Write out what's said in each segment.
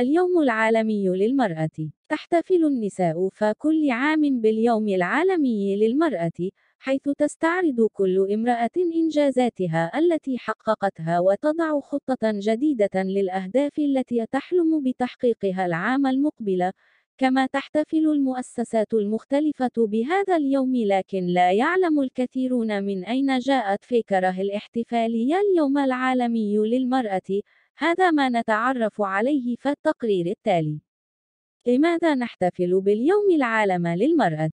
اليوم العالمي للمرأة تحتفل النساء فكل عام باليوم العالمي للمرأة حيث تستعرض كل امرأة إنجازاتها التي حققتها وتضع خطة جديدة للأهداف التي تحلم بتحقيقها العام المقبل كما تحتفل المؤسسات المختلفة بهذا اليوم لكن لا يعلم الكثيرون من أين جاءت فكرة الاحتفالية اليوم العالمي للمرأة هذا ما نتعرف عليه في التقرير التالي. لماذا نحتفل باليوم العالم للمرأة؟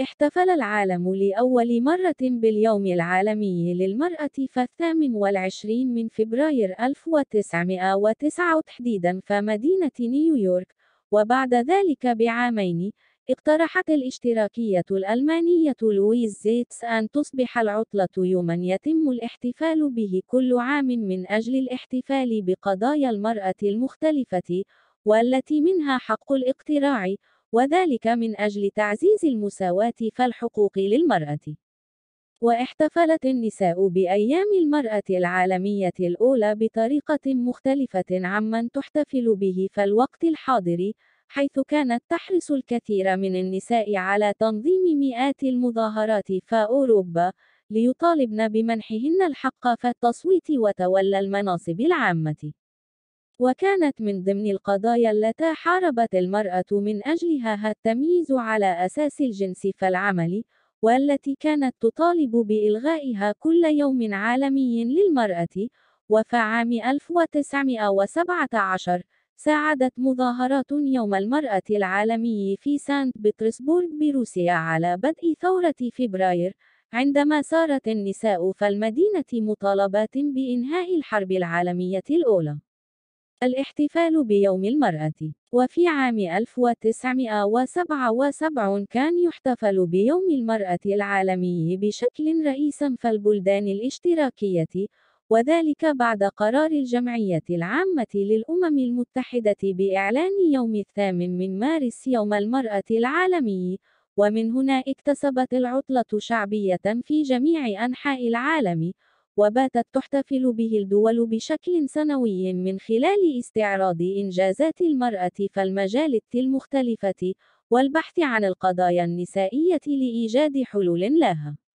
احتفل العالم لأول مرة باليوم العالمي للمرأة في الثامن والعشرين من فبراير 1909 تحديداً في مدينة نيويورك، وبعد ذلك بعامين، اقترحت الاشتراكية الألمانية لويز زيتس أن تصبح العطلة يوما يتم الاحتفال به كل عام من أجل الاحتفال بقضايا المرأة المختلفة، والتي منها حق الاقتراع، وذلك من أجل تعزيز المساواة في الحقوق للمرأة. واحتفلت النساء بأيام المرأة العالمية الأولى بطريقة مختلفة عمن تحتفل به في الوقت الحاضر، حيث كانت تحرص الكثير من النساء على تنظيم مئات المظاهرات في أوروبا ليطالبن بمنحهن الحق في التصويت وتولى المناصب العامة. وكانت من ضمن القضايا التي حاربت المرأة من أجلها التمييز على أساس الجنس في العمل، والتي كانت تطالب بإلغائها كل يوم عالمي للمرأة، وفي عام 1917 ساعدت مظاهرات يوم المرأة العالمي في سانت بطرسبورغ بروسيا على بدء ثورة فبراير، عندما سارت النساء في المدينة مطالبات بإنهاء الحرب العالمية الأولى. الاحتفال بيوم المرأة وفي عام 1977 كان يحتفل بيوم المرأة العالمي بشكل رئيسا في البلدان الاشتراكية وذلك بعد قرار الجمعية العامة للأمم المتحدة بإعلان يوم الثامن من مارس يوم المرأة العالمي، ومن هنا اكتسبت العطلة شعبية في جميع أنحاء العالم، وباتت تحتفل به الدول بشكل سنوي من خلال استعراض إنجازات المرأة في المجالات المختلفة، والبحث عن القضايا النسائية لإيجاد حلول لها.